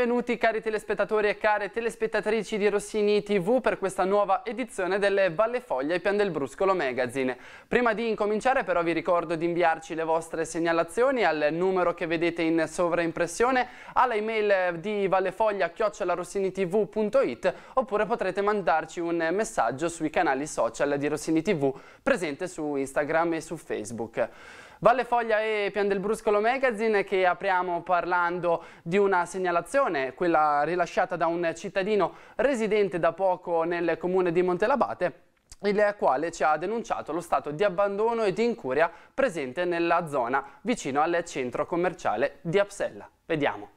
benvenuti cari telespettatori e care telespettatrici di Rossini TV per questa nuova edizione delle Valle Foglia e Pian del Bruscolo Magazine. Prima di incominciare però vi ricordo di inviarci le vostre segnalazioni al numero che vedete in sovraimpressione, alla email di vallefoglia-rossinitv.it oppure potrete mandarci un messaggio sui canali social di Rossini TV presente su Instagram e su Facebook. Valle Foglia e Pian del Bruscolo Magazine che apriamo parlando di una segnalazione, quella rilasciata da un cittadino residente da poco nel comune di Montelabate il quale ci ha denunciato lo stato di abbandono e di incuria presente nella zona vicino al centro commerciale di Apsella. Vediamo.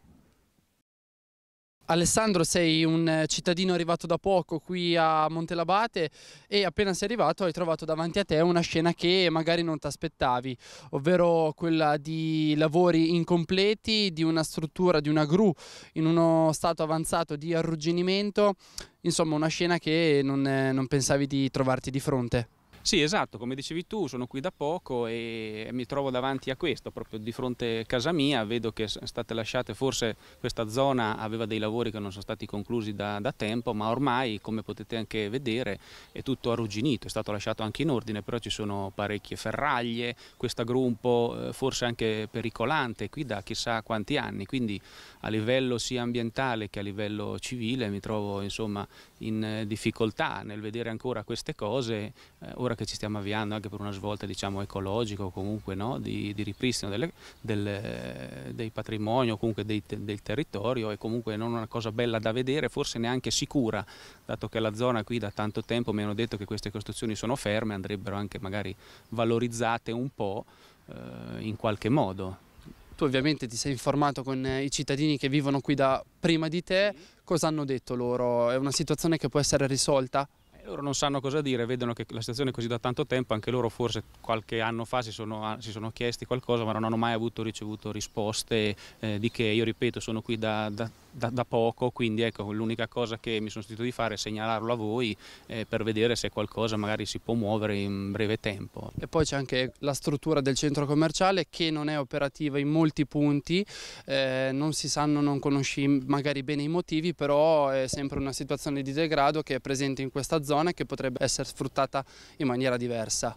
Alessandro sei un eh, cittadino arrivato da poco qui a Montelabate e appena sei arrivato hai trovato davanti a te una scena che magari non ti aspettavi, ovvero quella di lavori incompleti, di una struttura, di una gru in uno stato avanzato di arrugginimento, insomma una scena che non, eh, non pensavi di trovarti di fronte. Sì, esatto, come dicevi tu, sono qui da poco e mi trovo davanti a questo, proprio di fronte a casa mia, vedo che sono state lasciate, forse questa zona aveva dei lavori che non sono stati conclusi da, da tempo, ma ormai, come potete anche vedere, è tutto arrugginito, è stato lasciato anche in ordine, però ci sono parecchie ferraglie, questa gru eh, forse anche pericolante qui da chissà quanti anni, quindi a livello sia ambientale che a livello civile mi trovo insomma in eh, difficoltà nel vedere ancora queste cose. Eh, ora ora che ci stiamo avviando anche per una svolta diciamo, ecologica o comunque no? di, di, ripristino delle, delle, dei patrimoni o comunque dei, del territorio è comunque non una cosa bella da vedere, forse neanche sicura, dato che la zona qui da tanto tempo mi hanno detto che queste costruzioni sono ferme, andrebbero anche magari valorizzate un po' eh, in qualche modo. Tu ovviamente ti sei informato con eh, i cittadini che vivono qui da prima di te, cosa hanno detto loro? È una situazione che può essere risolta? loro non sanno cosa dire, vedono che la situazione è così da tanto tempo, anche loro forse qualche anno fa si sono, ah, si sono chiesti qualcosa ma non hanno mai avuto ricevuto risposte, eh, di che io ripeto sono qui da, da da, da, poco, quindi ecco, l'unica cosa che mi sono sentito di fare è segnalarlo a voi eh, per vedere se qualcosa magari si può muovere in breve tempo. E poi c'è anche la struttura del centro commerciale che non è operativa in molti punti, eh, non si sanno, non conosci magari bene i motivi, però è sempre una situazione di degrado che è presente in questa zona e che potrebbe essere sfruttata in maniera diversa.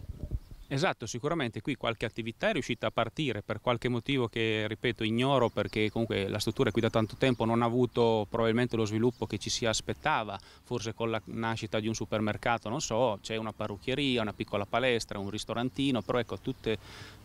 Esatto, sicuramente qui qualche attività è riuscita a partire per qualche motivo che ripeto ignoro perché comunque la struttura qui da tanto tempo non ha avuto probabilmente lo sviluppo che ci si aspettava, forse con la nascita di un supermercato, non so, c'è una parrucchieria, una piccola palestra, un ristorantino, però ecco tutte,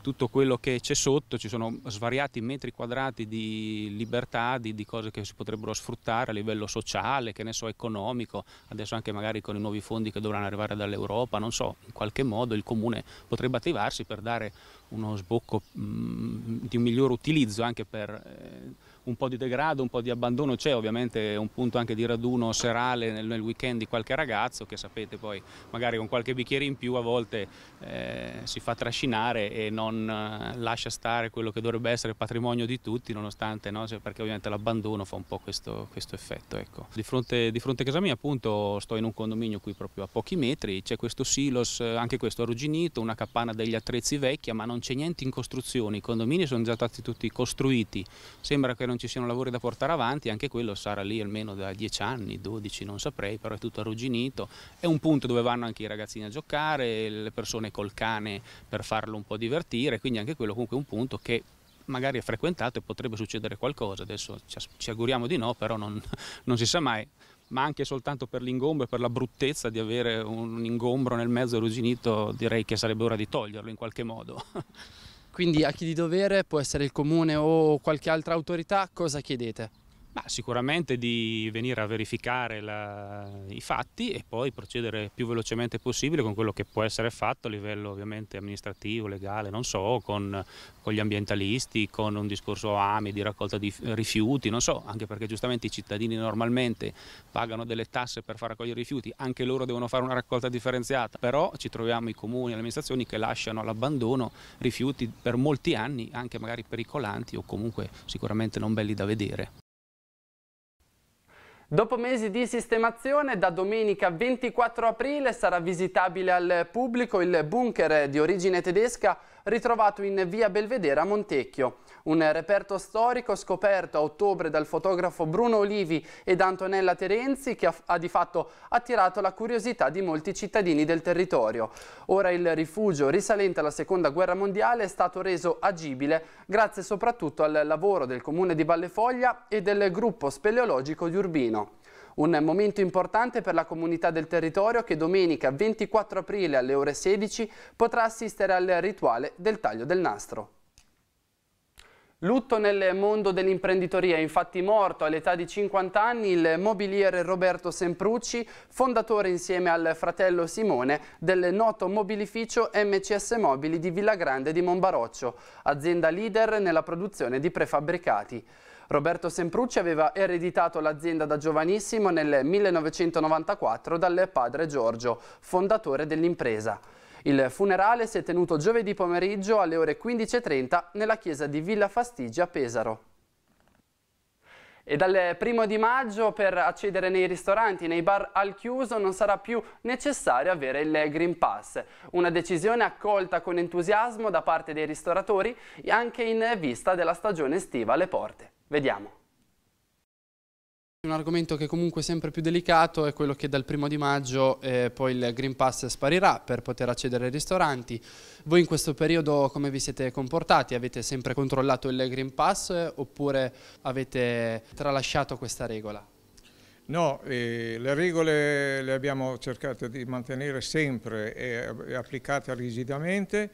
tutto quello che c'è sotto, ci sono svariati metri quadrati di libertà, di, di, cose che si potrebbero sfruttare a livello sociale, che ne so, economico, adesso anche magari con i nuovi fondi che dovranno arrivare dall'Europa, non so, in qualche modo il comune potrebbe attivarsi per dare uno sbocco mh, mm, di un miglior utilizzo anche per eh, un po' di degrado, un po' di abbandono c'è ovviamente un punto anche di raduno serale nel, nel, weekend di qualche ragazzo che sapete poi magari con qualche bicchiere in più a volte eh, si fa trascinare e non eh, lascia stare quello che dovrebbe essere patrimonio di tutti nonostante no? cioè, perché ovviamente l'abbandono fa un po' questo, questo effetto ecco. di, fronte, di, fronte, a casa mia appunto sto in un condominio qui proprio a pochi metri c'è questo silos eh, anche questo arrugginito una capanna degli attrezzi vecchia ma non c'è niente in costruzione, i condomini sono già stati tutti costruiti, sembra che non ci siano lavori da portare avanti, anche quello sarà lì almeno da 10 anni, 12 non saprei, però è tutto arrugginito, è un punto dove vanno anche i ragazzini a giocare, le persone col cane per farlo un po' divertire, quindi anche quello comunque è un punto che magari è frequentato e potrebbe succedere qualcosa, adesso ci auguriamo di no, però non, non si sa mai ma anche soltanto per l'ingombro e per la bruttezza di avere un ingombro nel mezzo arrugginito, direi che sarebbe ora di toglierlo in qualche modo. Quindi a chi di dovere può essere il comune o qualche altra autorità, cosa chiedete? Ma sicuramente di venire a verificare la, i fatti e poi procedere più velocemente possibile con quello che può essere fatto a livello ovviamente amministrativo, legale, non so, con, con gli ambientalisti, con un discorso AMI di raccolta di rifiuti, non so, anche perché giustamente i cittadini normalmente pagano delle tasse per far raccogliere i rifiuti, anche loro devono fare una raccolta differenziata, però ci troviamo i comuni e le amministrazioni che lasciano all'abbandono rifiuti per molti anni, anche magari pericolanti o comunque sicuramente non belli da vedere. Dopo mesi di sistemazione, da domenica 24 aprile sarà visitabile al pubblico il bunker di origine tedesca ritrovato in via Belvedere a Montecchio. Un reperto storico scoperto a ottobre dal fotografo Bruno Olivi ed Antonella Terenzi che ha, ha di fatto attirato la curiosità di molti cittadini del territorio. Ora il rifugio risalente alla seconda guerra mondiale è stato reso agibile grazie soprattutto al lavoro del comune di Vallefoglia e del gruppo speleologico di Urbino. Un momento importante per la comunità del territorio che domenica 24 aprile alle ore 16 potrà assistere al rituale del taglio del nastro. Lutto nel mondo dell'imprenditoria, infatti morto all'età di 50 anni il mobiliere Roberto Semprucci, fondatore insieme al fratello Simone del noto mobilificio MCS Mobili di Villa Grande di Monbaroccio, azienda leader nella produzione di prefabbricati. Roberto Semprucci aveva ereditato l'azienda da giovanissimo nel 1994 dal padre Giorgio, fondatore dell'impresa. Il funerale si è tenuto giovedì pomeriggio alle ore 15.30 nella chiesa di Villa Fastigia a Pesaro. E dal primo di maggio per accedere nei ristoranti, nei bar al chiuso non sarà più necessario avere il Green Pass. Una decisione accolta con entusiasmo da parte dei ristoratori anche in vista della stagione estiva alle porte. Vediamo. Un argomento che comunque è sempre più delicato è quello che dal primo di maggio eh, poi il Green Pass sparirà per poter accedere ai ristoranti. Voi in questo periodo come vi siete comportati? Avete sempre controllato il Green Pass oppure avete tralasciato questa regola? No, eh, le regole le abbiamo cercato di mantenere sempre e eh, applicate rigidamente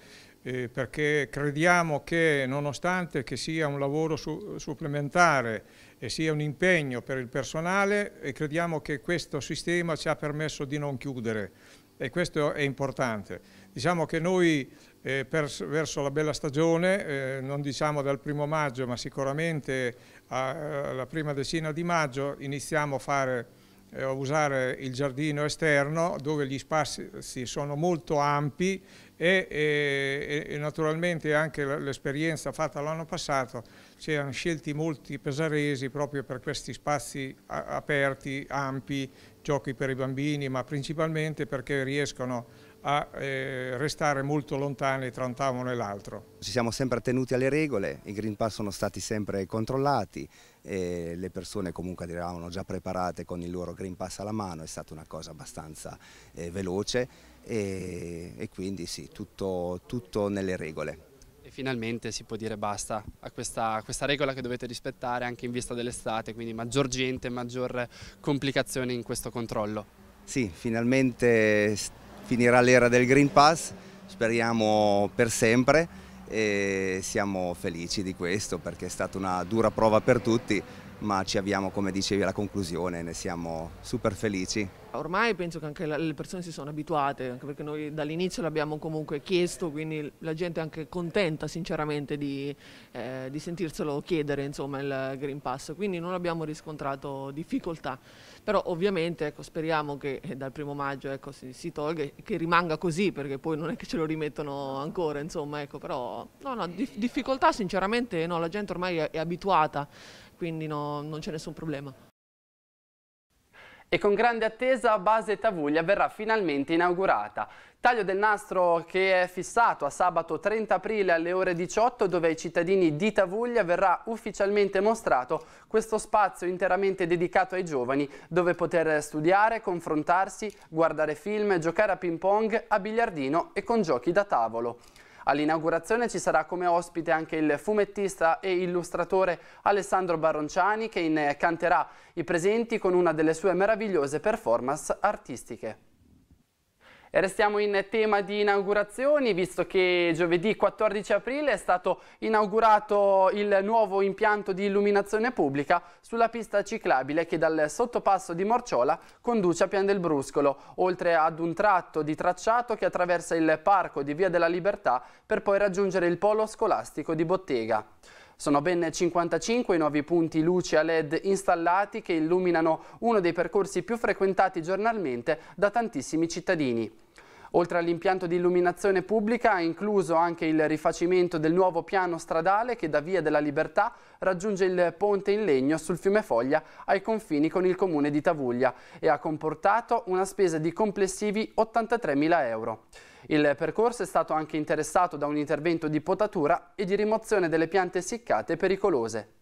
eh, perché crediamo che nonostante che sia un lavoro su, supplementare e sia un impegno per il personale, eh, crediamo che questo sistema ci ha permesso di non chiudere e questo è importante. Diciamo che noi eh, per, verso la bella stagione, eh, non diciamo dal primo maggio ma sicuramente a, alla eh, prima decina di maggio iniziamo a fare eh, a usare il giardino esterno dove gli spazi sono molto ampi e, e, e naturalmente anche l'esperienza fatta l'anno passato c'erano scelti molti pesaresi proprio per questi spazi aperti, ampi, giochi per i bambini, ma principalmente perché riescono a eh, restare molto lontani tra un tavolo e l'altro. Ci siamo sempre tenuti alle regole, i Green Pass sono stati sempre controllati, le persone comunque arrivavano già preparate con il loro Green Pass alla mano, è stata una cosa abbastanza eh, veloce e, e quindi sì, tutto, tutto, nelle regole. E finalmente si può dire basta a questa, a questa regola che dovete rispettare anche in vista dell'estate, quindi maggior gente, maggior complicazione in questo controllo. Sì, finalmente finirà l'era del Green Pass, speriamo per sempre e siamo felici di questo perché è stata una dura prova per tutti ma ci avviamo, come dicevi, alla conclusione, ne siamo super felici. Ormai penso che anche le persone si sono abituate, anche perché noi dall'inizio l'abbiamo comunque chiesto, quindi la gente è anche contenta sinceramente di, eh, di sentirselo chiedere insomma, il Green Pass, quindi non abbiamo riscontrato difficoltà. Però ovviamente ecco, speriamo che eh, dal primo maggio ecco, si, si tolga, che rimanga così, perché poi non è che ce lo rimettono ancora, insomma, ecco, però no, no, di, difficoltà sinceramente no, la gente ormai è, è abituata quindi no, non c'è nessun problema. E con grande attesa base Tavuglia verrà finalmente inaugurata. Taglio del nastro che è fissato a sabato 30 aprile alle ore 18 dove ai cittadini di Tavuglia verrà ufficialmente mostrato questo spazio interamente dedicato ai giovani dove poter studiare, confrontarsi, guardare film, giocare a ping pong, a biliardino e con giochi da tavolo. All'inaugurazione ci sarà come ospite anche il fumettista e illustratore Alessandro Baronciani che incanterà i presenti con una delle sue meravigliose performance artistiche. Restiamo in tema di inaugurazioni, visto che giovedì 14 aprile è stato inaugurato il nuovo impianto di illuminazione pubblica sulla pista ciclabile che dal sottopasso di Morciola conduce a Pian del Bruscolo, oltre ad un tratto di tracciato che attraversa il parco di Via della Libertà per poi raggiungere il polo scolastico di Bottega. Sono ben 55 i nuovi punti luce a LED installati che illuminano uno dei percorsi più frequentati giornalmente da tantissimi cittadini. Oltre all'impianto di illuminazione pubblica ha incluso anche il rifacimento del nuovo piano stradale che da Via della Libertà raggiunge il ponte in legno sul fiume Foglia ai confini con il comune di Tavuglia e ha comportato una spesa di complessivi 83.000 euro. Il percorso è stato anche interessato da un intervento di potatura e di rimozione delle piante essiccate pericolose.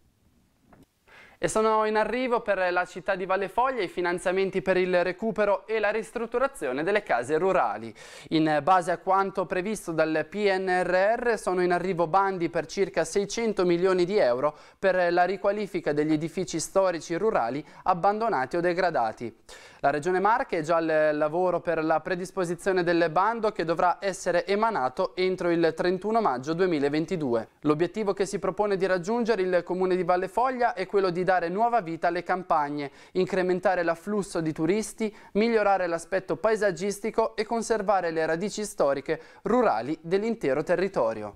E sono in arrivo per la città di Valle Foglia i finanziamenti per il recupero e la ristrutturazione delle case rurali. In base a quanto previsto dal PNRR sono in arrivo bandi per circa 600 milioni di euro per la riqualifica degli edifici storici rurali abbandonati o degradati. La Regione Marche è già al lavoro per la predisposizione del bando che dovrà essere emanato entro il 31 maggio 2022. L'obiettivo che si propone di raggiungere il Comune di Valle Foglia è quello di dare nuova vita alle campagne, incrementare l'afflusso di turisti, migliorare l'aspetto paesaggistico e conservare le radici storiche rurali dell'intero territorio.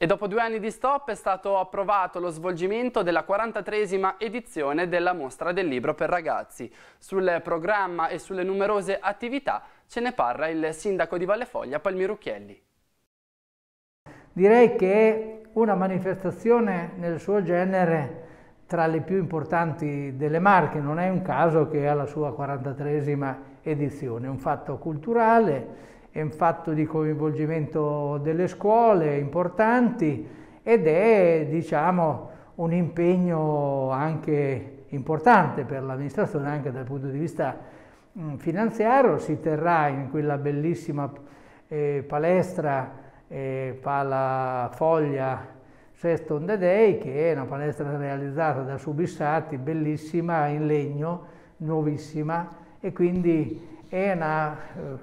E dopo due anni di stop è stato approvato lo svolgimento della 43esima edizione della Mostra del Libro per Ragazzi. Sul programma e sulle numerose attività ce ne parla il sindaco di Vallefoglia Palmirucchielli. Direi che una manifestazione nel suo genere tra le più importanti delle Marche, non è un caso che ha la sua 43esima edizione, è un fatto culturale, è un fatto di coinvolgimento delle scuole importanti ed è diciamo, un impegno anche importante per l'amministrazione anche dal punto di vista finanziario, si terrà in quella bellissima eh, palestra eh, Pala Foglia Sesto on the Day, che è una palestra realizzata da Subissati, bellissima, in legno, nuovissima, e quindi è una eh,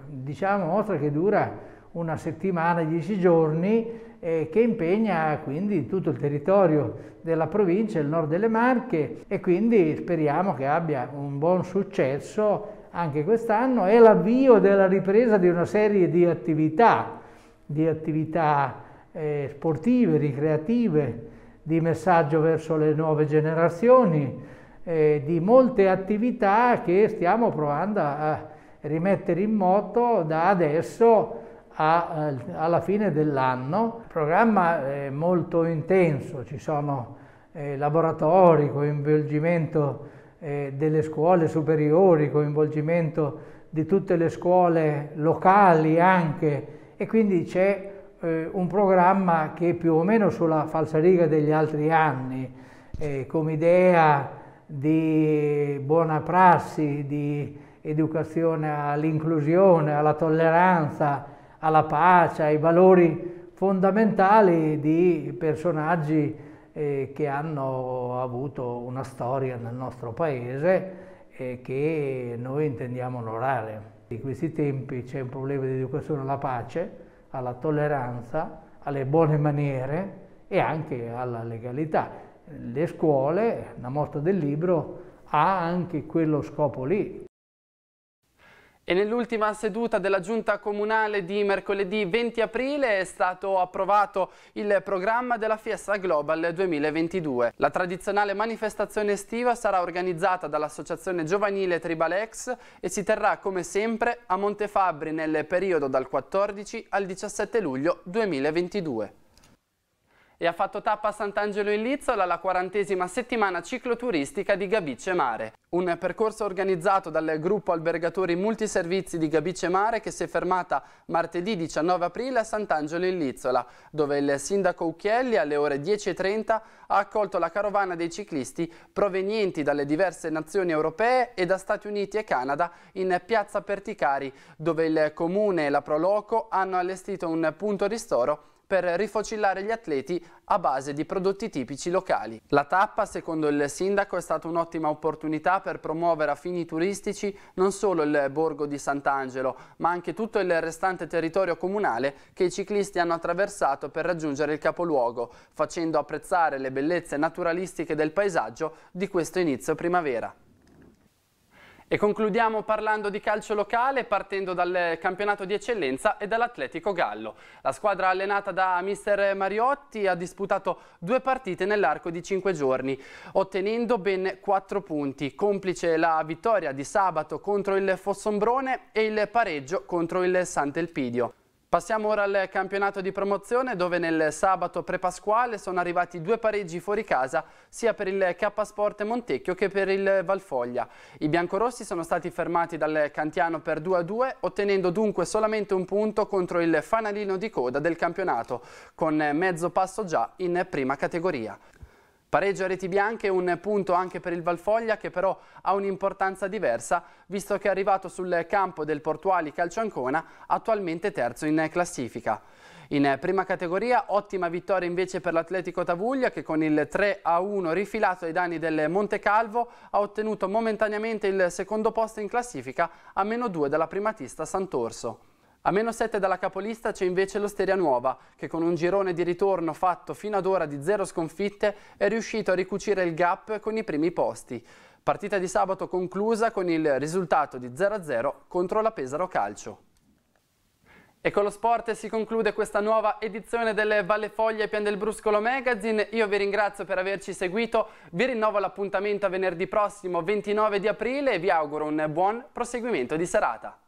diciamo, mostra che dura una settimana, dieci giorni, e che impegna quindi tutto il territorio della provincia, il nord delle Marche, e quindi speriamo che abbia un buon successo anche quest'anno. È l'avvio della ripresa di una serie di attività, di attività eh, sportive, ricreative, di messaggio verso le nuove generazioni, eh, di molte attività che stiamo provando a rimettere in moto da adesso a, eh, alla fine dell'anno. Il programma è molto intenso, ci sono eh, laboratori, coinvolgimento eh, delle scuole superiori, coinvolgimento di tutte le scuole locali anche e quindi c'è eh, un programma che più o meno sulla falsariga degli altri anni, eh, come idea di buona prassi, di educazione all'inclusione, alla tolleranza, alla pace, ai valori fondamentali di personaggi eh, che hanno avuto una storia nel nostro paese e eh, che noi intendiamo onorare. In questi tempi c'è un problema di educazione alla pace, alla tolleranza, alle buone maniere e anche alla legalità. Le scuole, la mostra del libro, ha anche quello scopo lì, e nell'ultima seduta della giunta comunale di mercoledì 20 aprile è stato approvato il programma della Fiesta Global 2022. La tradizionale manifestazione estiva sarà organizzata dall'associazione giovanile Tribalex e si terrà come sempre a Montefabbri nel periodo dal 14 al 17 luglio 2022 e ha fatto tappa a Sant'Angelo in Lizzola la quarantesima settimana cicloturistica di Gabice Mare. Un percorso organizzato dal gruppo albergatori multiservizi di Gabice Mare che si è fermata martedì 19 aprile a Sant'Angelo in Lizzola, dove il sindaco Ucchielli alle ore 10.30 ha accolto la carovana dei ciclisti provenienti dalle diverse nazioni europee e da Stati Uniti e Canada in piazza Perticari, dove il comune e la Proloco hanno allestito un punto ristoro per rifocillare gli atleti a base di prodotti tipici locali. La tappa, secondo il sindaco, è stata un'ottima opportunità per promuovere a fini turistici non solo il borgo di Sant'Angelo, ma anche tutto il restante territorio comunale che i ciclisti hanno attraversato per raggiungere il capoluogo, facendo apprezzare le bellezze naturalistiche del paesaggio di questo inizio primavera. E concludiamo parlando di calcio locale partendo dal campionato di eccellenza e dall'Atletico Gallo. La squadra allenata da mister Mariotti ha disputato due partite nell'arco di cinque giorni, ottenendo ben quattro punti, complice la vittoria di sabato contro il Fossombrone e il pareggio contro il Sant'Elpidio. Passiamo ora al campionato di promozione dove nel sabato prepasquale sono arrivati due pareggi fuori casa sia per il K Sport Montecchio che per il Valfoglia. I biancorossi sono stati fermati dal Cantiano per 2-2 ottenendo dunque solamente un punto contro il fanalino di coda del campionato con mezzo passo già in prima categoria. Pareggio a reti bianche, un punto anche per il Valfoglia che però ha un'importanza diversa visto che è arrivato sul campo del Portuali Calciancona attualmente terzo in classifica. In prima categoria ottima vittoria invece per l'Atletico Tavuglia che con il 3-1 rifilato ai danni del Monte Calvo ha ottenuto momentaneamente il secondo posto in classifica a meno 2 dalla primatista Sant'Orso. A meno 7 dalla capolista c'è invece l'Osteria Nuova, che con un girone di ritorno fatto fino ad ora di zero sconfitte è riuscito a ricucire il gap con i primi posti. Partita di sabato conclusa con il risultato di 0-0 contro la Pesaro Calcio. E con lo sport si conclude questa nuova edizione delle Valle Foglie e Pian del Bruscolo Magazine. Io vi ringrazio per averci seguito, vi rinnovo l'appuntamento a venerdì prossimo 29 di aprile e vi auguro un buon proseguimento di serata.